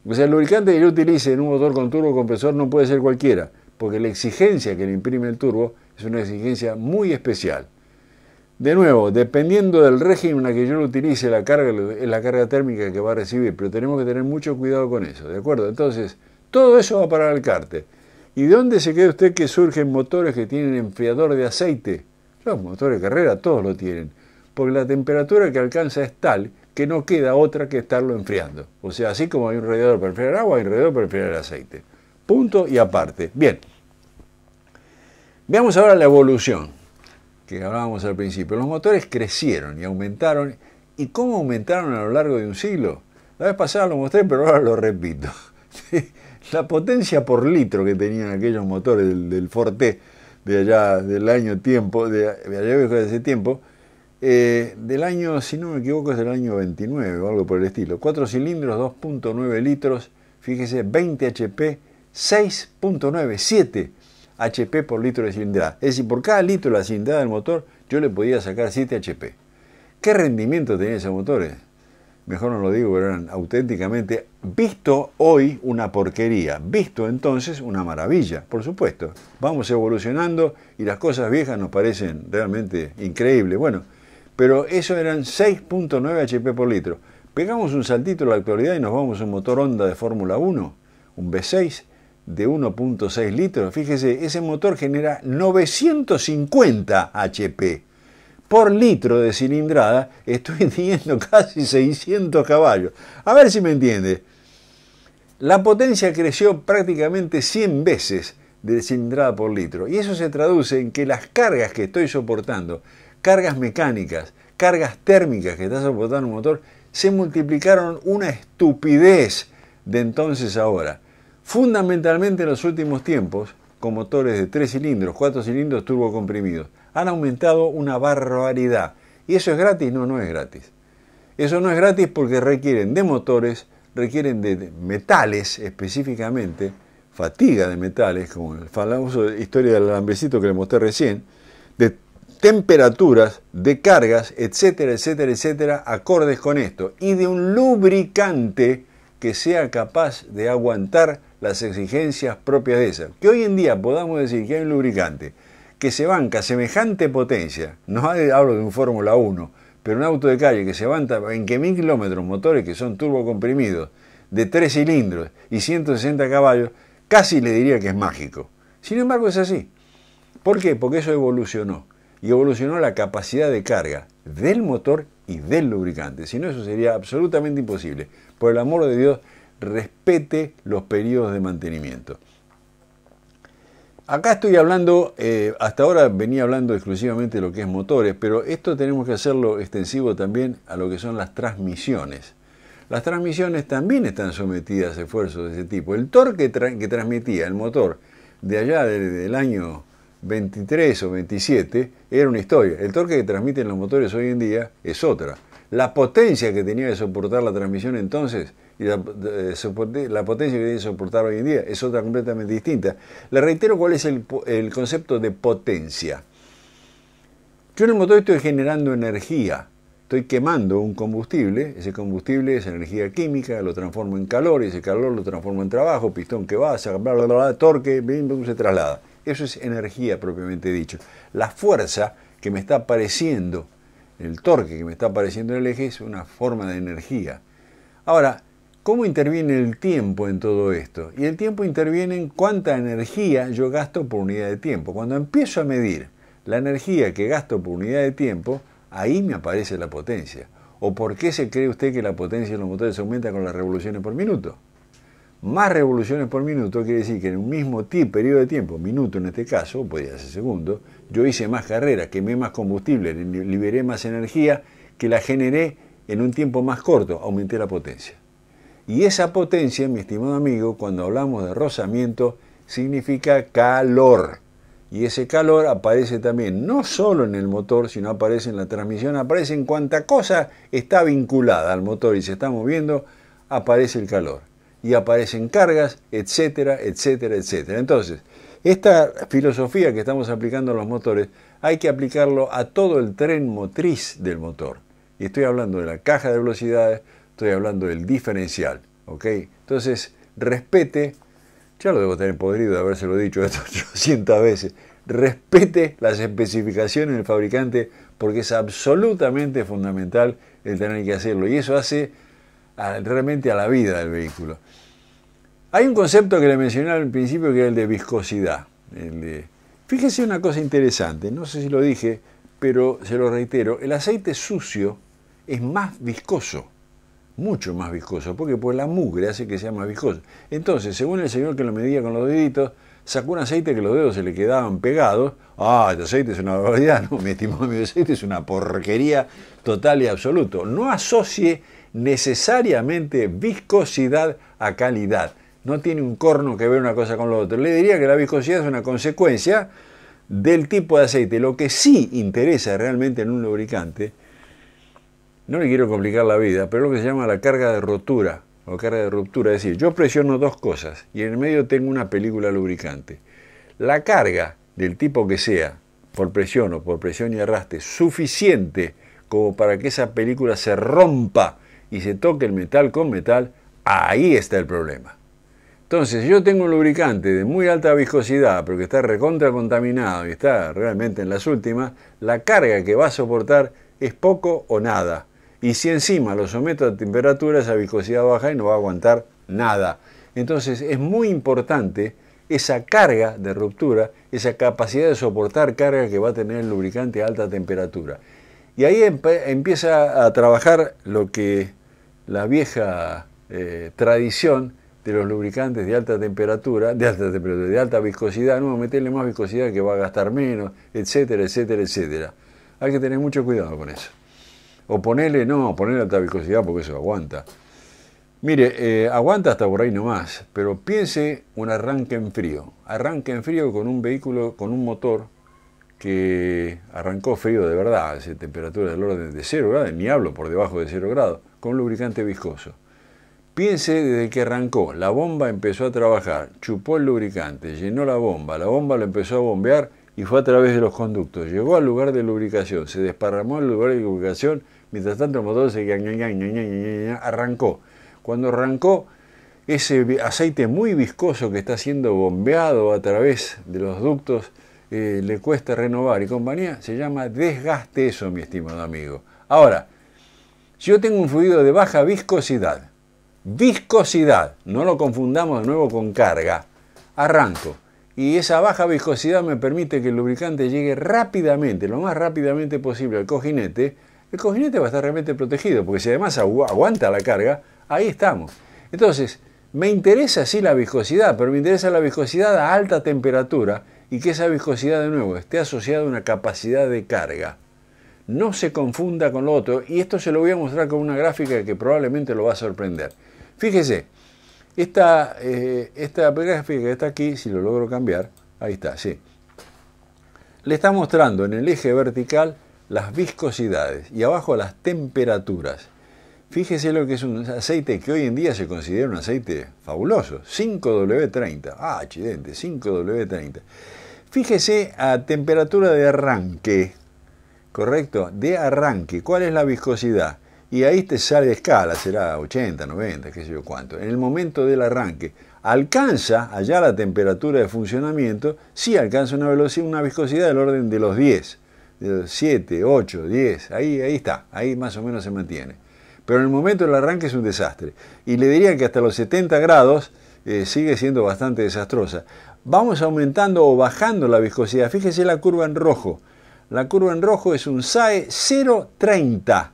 O sea, el lubricante que yo utilice en un motor con turbo compresor no puede ser cualquiera, porque la exigencia que le imprime el turbo es una exigencia muy especial. De nuevo, dependiendo del régimen a que yo lo utilice, la carga la carga térmica que va a recibir, pero tenemos que tener mucho cuidado con eso, ¿de acuerdo? Entonces, todo eso va para el al cárter. ¿Y de dónde se queda usted que surgen motores que tienen enfriador de aceite? Los motores de carrera todos lo tienen, porque la temperatura que alcanza es tal que no queda otra que estarlo enfriando. O sea, así como hay un radiador para enfriar agua, hay un radiador para enfriar el aceite. Punto y aparte. Bien. Veamos ahora la evolución que hablábamos al principio. Los motores crecieron y aumentaron. ¿Y cómo aumentaron a lo largo de un siglo? La vez pasada lo mostré, pero ahora lo repito. [LAUGHS] la potencia por litro que tenían aquellos motores del, Forte de allá del año tiempo, de, de allá de ese tiempo, eh, del año, si no me equivoco, es del año 29 o algo por el estilo. cuatro cilindros, 2.9 litros, fíjese, 20 HP, 6.9, 7 HP por litro de cilindrada. Es decir, por cada litro de la cilindrada del motor, yo le podía sacar 7 HP. ¿Qué rendimiento tenían esos motores? Eh, mejor no lo digo, pero eran auténticamente, visto hoy, una porquería, visto entonces una maravilla, por supuesto. Vamos evolucionando y las cosas viejas nos parecen realmente increíbles. Bueno, pero eso eran 6.9 HP por litro. Pegamos un saltito a la actualidad y nos vamos a un motor Honda de Fórmula 1, un V6 de 1.6 litros. Fíjese, ese motor genera 950 HP por litro de cilindrada. Estoy teniendo [LAUGHS] casi 600 caballos. A ver si me entiende. La potencia creció prácticamente 100 veces de cilindrada por litro. Y eso se traduce en que las cargas que estoy soportando cargas mecánicas, cargas térmicas que está soportando un motor, se multiplicaron una estupidez de entonces a ahora. Fundamentalmente en los últimos tiempos, con motores de tres cilindros, cuatro cilindros turbocomprimidos, han aumentado una barbaridad. ¿Y eso es gratis? No, no es gratis. Eso no es gratis porque requieren de motores, requieren de metales específicamente, fatiga de metales, como el famoso historia del alambrecito que le mostré recién, temperaturas, de cargas, etcétera, etcétera, etcétera, acordes con esto, y de un lubricante que sea capaz de aguantar las exigencias propias de esa. Que hoy en día podamos decir que hay un lubricante que se banca semejante potencia, no hablo de un Fórmula 1, pero un auto de calle que se banca en que mil kilómetros, motores que son turbocomprimidos, de tres cilindros y 160 caballos, casi le diría que es mágico. Sin embargo, es así. ¿Por qué? Porque eso evolucionó y evolucionó la capacidad de carga del motor y del lubricante. Si no, eso sería absolutamente imposible. Por el amor de Dios, respete los periodos de mantenimiento. Acá estoy hablando, eh, hasta ahora venía hablando exclusivamente de lo que es motores, pero esto tenemos que hacerlo extensivo también a lo que son las transmisiones. Las transmisiones también están sometidas a esfuerzos de ese tipo. El torque que transmitía el motor de allá del año 23 o 27 era una historia. El torque que transmiten los motores hoy en día es otra. La potencia que tenía de soportar la transmisión entonces y la, eh, potencia que tiene que soportar hoy en día es otra completamente distinta. Le reitero cuál es el, concepto de potencia. Yo en el motor estoy generando energía, estoy quemando un combustible, ese combustible es energía química, lo transformo en calor, y ese calor lo transformo en trabajo, pistón que va, bla, bla, bla, torque, se traslada. Eso es energía propiamente dicho. La fuerza que me está apareciendo, el torque que me está apareciendo en el eje es una forma de energía. Ahora, ¿cómo interviene el tiempo en todo esto? Y el tiempo interviene en cuánta energía yo gasto por unidad de tiempo. Cuando empiezo a medir la energía que gasto por unidad de tiempo, ahí me aparece la potencia. ¿O por qué se cree usted que la potencia de los motores aumenta con las revoluciones por minuto? más revoluciones por minuto, quiere decir que en un mismo periodo de tiempo, minuto en este caso, podría ser segundo, yo hice más carreras, quemé más combustible, liberé más energía, que la generé en un tiempo más corto, aumenté la potencia. Y esa potencia, mi estimado amigo, cuando hablamos de rozamiento, significa calor. Y ese calor aparece también, no solo en el motor, sino aparece en la transmisión, aparece en cuanta cosa está vinculada al motor y se está moviendo, aparece el calor y aparecen cargas, etcétera, etcétera, etcétera. Entonces, esta filosofía que estamos aplicando a los motores hay que aplicarlo a todo el tren motriz del motor. Y estoy hablando de la caja de velocidades, estoy hablando del diferencial. ¿ok? Entonces, respete, ya lo debo tener podrido de habérselo dicho estas [LAUGHS] 800 veces, respete las especificaciones del fabricante porque es absolutamente fundamental el tener que hacerlo. Y eso hace realmente a la vida del vehículo. Hay un concepto que le mencioné al principio que era el de viscosidad. Fíjese una cosa interesante, no sé si lo dije, pero se lo reitero, el aceite sucio es más viscoso, mucho más viscoso, porque pues la mugre hace que sea más viscoso. Entonces, según el señor que lo medía con los deditos, sacó un aceite que los dedos se le quedaban pegados. Ah, este aceite es una barbaridad, no, mi estimado, mi este aceite es una porquería total y absoluto. No asocie necesariamente viscosidad a calidad. No tiene un corno que ver una cosa con lo otro. Le diría que la viscosidad es una consecuencia del tipo de aceite. Lo que sí interesa realmente en un lubricante, no le quiero complicar la vida, pero lo que se llama la carga de rotura o carga de ruptura. Es decir, yo presiono dos cosas y en el medio tengo una película lubricante. La carga del tipo que sea, por presión o por presión y arrastre, suficiente como para que esa película se rompa y se toque el metal con metal, ahí está el problema. Entonces, yo tengo un lubricante de muy alta viscosidad, pero que está recontra contaminado y está realmente en las últimas, la carga que va a soportar es poco o nada. Y si encima lo someto a temperatura, esa viscosidad baja y no va a aguantar nada. Entonces, es muy importante esa carga de ruptura, esa capacidad de soportar carga que va a tener el lubricante a alta temperatura. Y ahí empieza a trabajar lo que la vieja eh, tradición de los lubricantes de alta temperatura, de alta de alta viscosidad, no, meterle más viscosidad que va a gastar menos, etcétera, etcétera, etcétera. Hay que tener mucho cuidado con eso. O ponerle, no, ponerle alta viscosidad porque eso aguanta. Mire, eh, aguanta hasta por ahí nomás, pero piense un arranque en frío. Arranque en frío con un vehículo, con un motor que arrancó frío de verdad, hace temperaturas del orden de 0 grados, ni hablo por debajo de 0 grados, con lubricante viscoso. Piense desde que arrancó, la bomba empezó a trabajar, chupó el lubricante, llenó la bomba, la bomba lo empezó a bombear y fue a través de los conductos. Llegó al lugar de lubricación, se desparramó al lugar de lubricación, mientras tanto el motor se arrancó. Cuando arrancó, ese aceite muy viscoso que está siendo bombeado a través de los ductos eh, le cuesta renovar y compañía, se llama desgaste eso, mi estimado amigo. Ahora, si yo tengo un fluido de baja viscosidad, viscosidad, no lo confundamos de nuevo con carga, arranco. Y esa baja viscosidad me permite que el lubricante llegue rápidamente, lo más rápidamente posible al cojinete. El cojinete va a estar realmente protegido, porque si además aguanta la carga, ahí estamos. Entonces, me interesa sí la viscosidad, pero me interesa la viscosidad a alta temperatura ¿Y que esa viscosidad de nuevo? Esté asociada a una capacidad de carga. No se confunda con lo otro, y esto se lo voy a mostrar con una gráfica que probablemente lo va a sorprender. Fíjese, esta, eh, esta gráfica que está aquí, si lo logro cambiar, ahí está, sí. Le está mostrando en el eje vertical las viscosidades y abajo las temperaturas. Fíjese lo que es un aceite que hoy en día se considera un aceite fabuloso, 5W30. Ah, accidente, 5W30. Fíjese a temperatura de arranque, ¿correcto? De arranque, ¿cuál es la viscosidad? Y ahí te sale escala, será 80, 90, qué sé yo cuánto. En el momento del arranque, alcanza allá la temperatura de funcionamiento, sí alcanza una velocidad, una viscosidad del orden de los 10, 7, 8, 10, ahí, ahí está, ahí más o menos se mantiene. Pero en el momento del arranque es un desastre. Y le diría que hasta los 70 grados eh, sigue siendo bastante desastrosa vamos aumentando o bajando la viscosidad. Fíjese la curva en rojo. La curva en rojo es un SAE 0.30.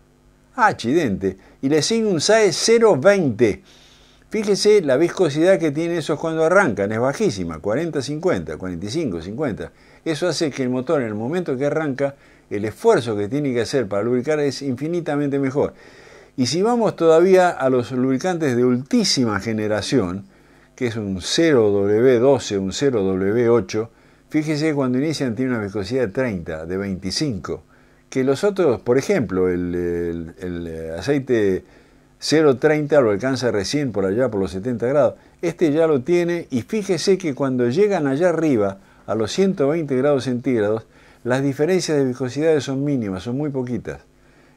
accidente. Y le sigue un SAE 0.20. Fíjese la viscosidad que tiene esos cuando arrancan, es bajísima, 40, 50, 45, 50. Eso hace que el motor en el momento que arranca, el esfuerzo que tiene que hacer para lubricar es infinitamente mejor. Y si vamos todavía a los lubricantes de ultísima generación, que es un 0W12, un 0W8, fíjese que cuando inician tiene una viscosidad de 30, de 25, que los otros, por ejemplo, el, el aceite 0.30 lo alcanza recién por allá por los 70 grados. Este ya lo tiene y fíjese que cuando llegan allá arriba a los 120 grados centígrados, las diferencias de viscosidades son mínimas, son muy poquitas.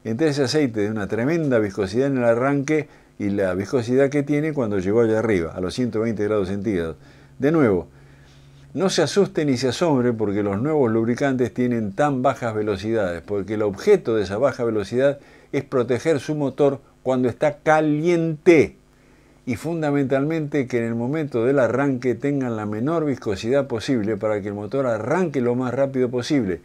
Entre ese aceite de una tremenda viscosidad en el arranque y la viscosidad que tiene cuando llegó allá arriba, a los 120 grados centígrados. De nuevo, no se asusten ni se asombre porque los nuevos lubricantes tienen tan bajas velocidades, porque el objeto de esa baja velocidad es proteger su motor cuando está caliente y fundamentalmente que en el momento del arranque tengan la menor viscosidad posible para que el motor arranque lo más rápido posible.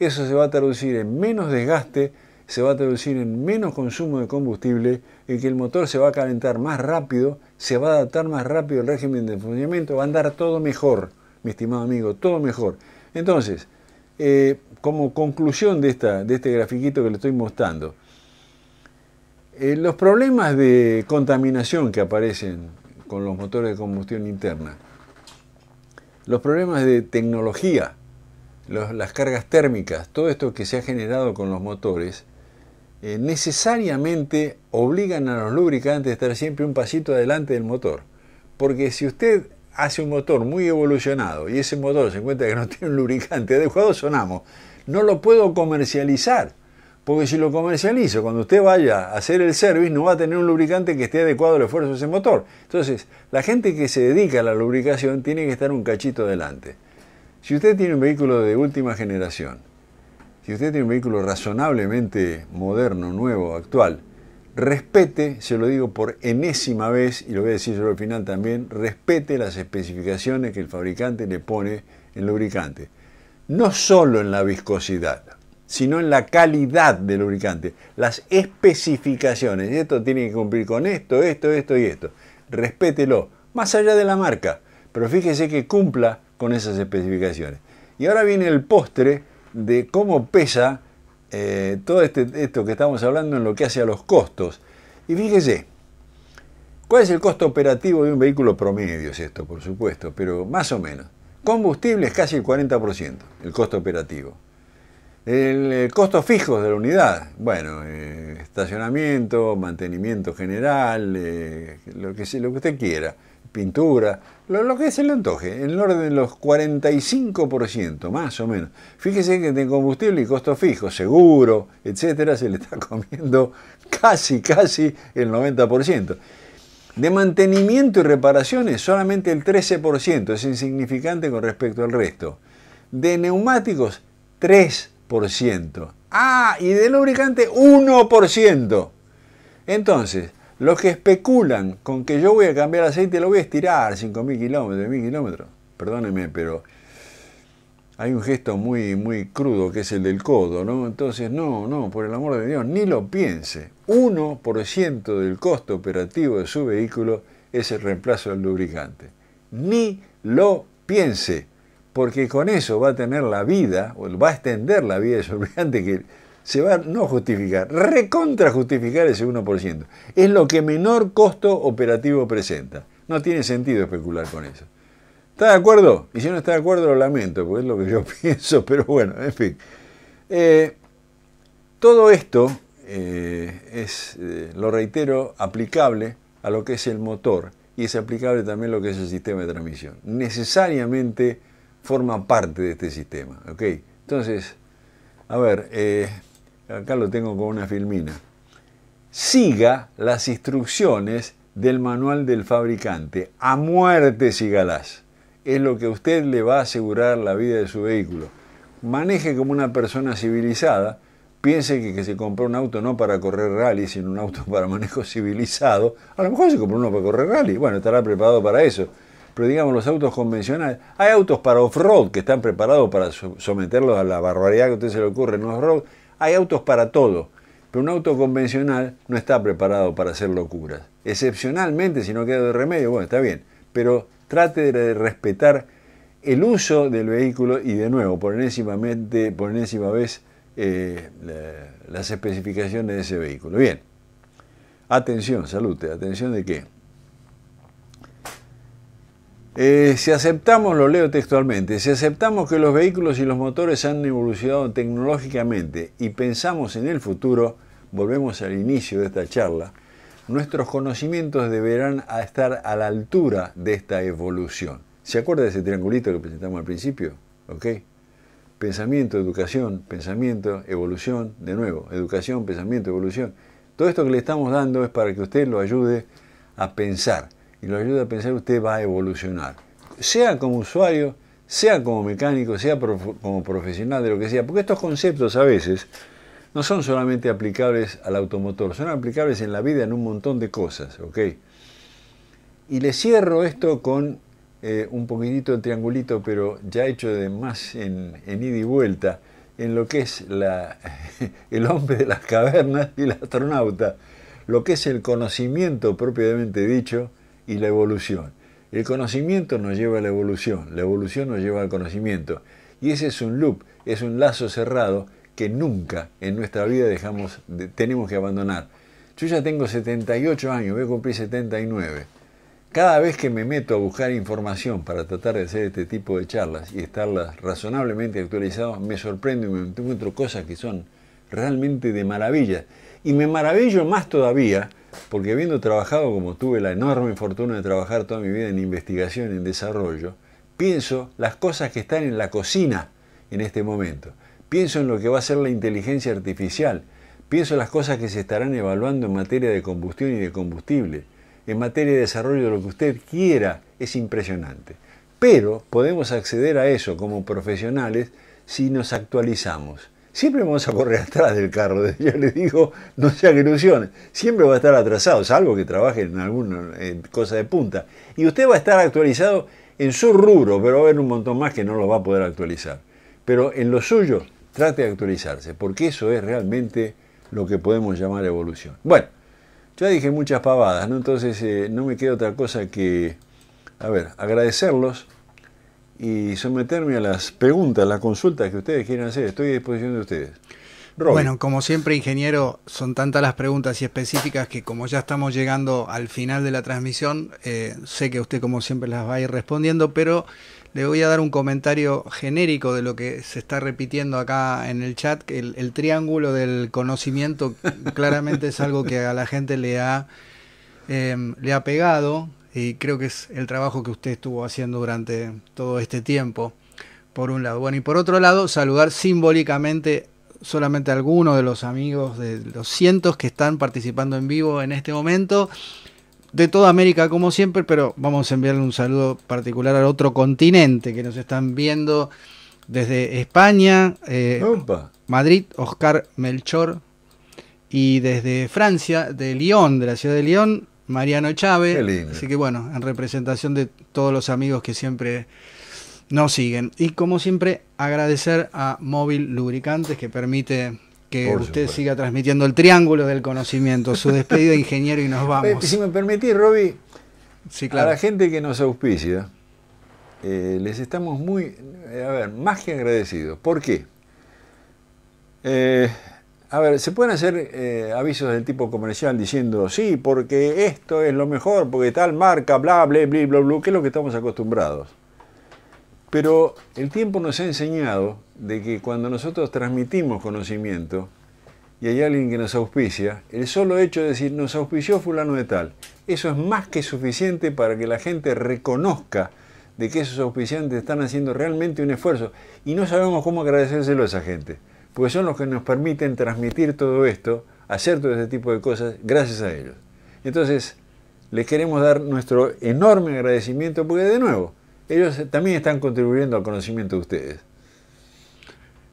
Eso se va a traducir en menos desgaste, se va a traducir en menos consumo de combustible que el motor se va a calentar más rápido, se va a adaptar más rápido al régimen de funcionamiento, va a andar todo mejor, mi estimado amigo, todo mejor. Entonces, eh, como conclusión de, esta, de este grafiquito que le estoy mostrando, eh, los problemas de contaminación que aparecen con los motores de combustión interna, los problemas de tecnología, las cargas térmicas, todo esto que se ha generado con los motores, eh, necesariamente obligan a los lubricantes a estar siempre un pasito adelante del motor. Porque si usted hace un motor muy evolucionado y ese motor se encuentra que no [LAUGHS] tiene un lubricante adecuado, sonamos. No lo puedo comercializar. Porque si lo comercializo, cuando usted vaya a hacer el service, no va a tener un lubricante que esté adecuado al esfuerzo de ese motor. Entonces, la gente que se dedica a la lubricación tiene que estar un cachito adelante. Si usted tiene un vehículo de última generación, si usted tiene un vehículo razonablemente moderno, nuevo, actual, respete, se lo digo por enésima vez, y lo voy a decir solo al final también, respete las especificaciones que el fabricante le pone en lubricante. No solo en la viscosidad, sino en la calidad del lubricante, las especificaciones. esto tiene que cumplir con esto, esto, esto y esto. Respételo, más allá de la marca, pero fíjese que cumpla con esas especificaciones. Y ahora viene el postre de cómo pesa eh, todo este, esto que estamos hablando en lo que hace a los costos. Y fíjese, ¿cuál es el costo operativo de un vehículo promedio? Es esto, por supuesto, pero más o menos. Combustible es casi el 40%, el costo operativo. El, eh, costo fijo de la unidad, bueno, eh, estacionamiento, mantenimiento general, lo, que, lo que usted quiera pintura, lo, que se le antoje, en el orden de los 45%, más o menos. Fíjese que de combustible y costo fijo, seguro, etcétera, se le está [LAUGHS] comiendo casi, casi el 90%. De mantenimiento y reparaciones, solamente el 13%, es insignificante con respecto al resto. De neumáticos, 3%. Ah, y de lubricante, 1%. Entonces, los que especulan con que yo voy a cambiar aceite, lo voy a estirar 5.000 kilómetros, 1.000 kilómetros. Perdóneme, pero hay un gesto muy, muy crudo que es el del codo, ¿no? Entonces, no, no, por el amor de Dios, ni lo piense. 1% del costo operativo de su vehículo es el reemplazo del lubricante. Ni lo piense, porque con eso va a tener la vida, o va a extender la vida del su lubricante que se va a no justificar, recontra justificar ese 1%. Es lo que menor costo operativo presenta. No tiene sentido especular con eso. ¿Está de acuerdo? Y si no está de acuerdo, lo lamento, porque es lo que yo [LAUGHS] pienso, pero bueno, en fin. Eh, todo esto eh, es, eh, lo reitero, aplicable a lo que es el motor y es aplicable también a lo que es el sistema de transmisión. Necesariamente forma parte de este sistema, Entonces, a ver, acá lo tengo con una filmina, siga las instrucciones del manual del fabricante. A muerte sígalas. Es lo que a usted le va a asegurar la vida de su vehículo. Maneje como una persona civilizada. Piense que, se compró un auto no para correr rally, sino un auto para manejo [LAUGHS] civilizado. A lo mejor se compró uno para correr rally. Bueno, estará preparado para eso. Pero digamos, los autos convencionales. Hay autos para off-road que están preparados para someterlos a la barbaridad que a usted se le ocurre en off-road. Hay autos para todo, pero un auto convencional no está preparado para hacer locuras. Excepcionalmente, si no queda de remedio, bueno, está bien, pero trate de respetar el uso del vehículo y de nuevo, por enésima, por vez, eh, las especificaciones de ese vehículo. Bien, atención, salute, atención de qué? Eh, si aceptamos, lo leo textualmente, si aceptamos que los vehículos y los motores han evolucionado tecnológicamente y pensamos en el futuro, volvemos al inicio de esta charla, nuestros conocimientos deberán estar a la altura de esta evolución. ¿Se acuerda de ese triangulito que presentamos al principio? ¿Ok? Pensamiento, educación, pensamiento, evolución, de nuevo, educación, pensamiento, evolución. Todo esto que le estamos dando es para que usted lo ayude a pensar y lo ayuda a pensar, usted va a evolucionar. Sea como usuario, sea como mecánico, sea como profesional de lo que sea, porque estos conceptos a veces no son solamente aplicables al automotor, son aplicables en la vida en un montón de cosas, Y le cierro esto con eh, un poquitito de triangulito, pero ya hecho de más en, ida y vuelta, en lo que es [LAUGHS] el hombre de las cavernas y el astronauta, lo que es el conocimiento propiamente dicho, y la evolución. El conocimiento nos lleva a la evolución, la evolución nos lleva al conocimiento. Y ese es un loop, es un lazo cerrado que nunca en nuestra vida dejamos, tenemos que abandonar. Yo ya tengo 78 años, voy a cumplir 79. Cada vez que me meto a buscar información para tratar de hacer este tipo de charlas y estarlas razonablemente actualizadas, me sorprendo y me encuentro cosas que son realmente de maravilla. Y me maravillo más todavía porque habiendo trabajado como tuve la enorme fortuna de trabajar toda mi vida en investigación, en desarrollo, pienso las cosas que están en la cocina en este momento, pienso en lo que va a ser la inteligencia artificial, pienso en las cosas que se estarán evaluando en materia de combustión y de combustible, en materia de desarrollo de lo que usted quiera, es impresionante. Pero podemos acceder a eso como profesionales si nos actualizamos siempre vamos a correr [LAUGHS] atrás del carro. [LAUGHS] Yo les digo, no se ilusiones, siempre va a estar atrasado, salvo que trabaje en alguna cosa de punta. Y usted va a estar actualizado en su rubro, pero va a haber un montón más que no lo va a poder actualizar. Pero en lo suyo, trate de actualizarse, porque eso es realmente lo que podemos llamar evolución. Bueno, ya dije muchas pavadas, ¿no? Entonces eh, no me queda otra cosa que, a ver, agradecerlos y someterme a las preguntas, las consultas que ustedes quieran hacer. Estoy a disposición de ustedes. Bueno, como siempre, ingeniero, son tantas las preguntas y específicas que como ya estamos llegando al final de la transmisión, eh, sé que usted como siempre las va a ir respondiendo, pero le voy a dar un comentario genérico de lo que se está repitiendo acá en el chat. que el triángulo del conocimiento claramente es algo que a la gente le ha, eh, le ha pegado, y creo que es el trabajo que usted estuvo haciendo durante todo este tiempo, por un lado. Bueno, y por otro lado, saludar simbólicamente solamente a algunos de los amigos de los cientos que están participando en vivo en este momento. De toda América, como siempre, pero vamos a enviarle un saludo particular al otro continente que nos están viendo desde España, eh, Madrid, Oscar Melchor, y desde Francia, de Lyon, de la ciudad de Lyon, Mariano Chávez. Así que bueno, en representación de todos los amigos que siempre nos siguen. Y como siempre, agradecer a Móvil Lubricantes que permite que usted siga transmitiendo el triángulo del conocimiento. Su despedida, ingeniero, y nos vamos. Si me permitís, Roby, sí, claro. a la gente que nos auspicia, eh, les estamos muy, a ver, más que agradecidos. ¿Por qué? Eh, a ver, se pueden hacer eh, avisos del tipo comercial diciendo, sí, porque esto es lo mejor, porque tal marca, bla, bla, bla, bla, bla, que es lo que estamos acostumbrados. Pero el tiempo nos ha enseñado de que cuando nosotros transmitimos conocimiento y hay alguien que nos auspicia, el solo hecho de decir nos auspició fulano de tal, eso es más que suficiente para que la gente reconozca de que esos auspiciantes están haciendo realmente un esfuerzo y no sabemos cómo agradecérselo a esa gente porque son los que nos permiten transmitir todo esto, hacer todo este tipo de cosas gracias a ellos. Entonces, les queremos dar nuestro enorme agradecimiento porque de nuevo, ellos también están contribuyendo al conocimiento de ustedes.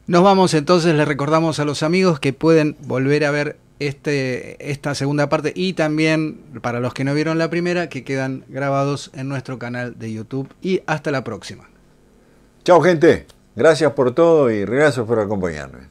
Nos vamos entonces, les recordamos a los amigos que pueden volver a ver este, esta segunda parte y también para los que no vieron la primera, que quedan grabados en nuestro canal de YouTube y hasta la próxima. Chao gente. Gracias por todo y gracias por acompañarme.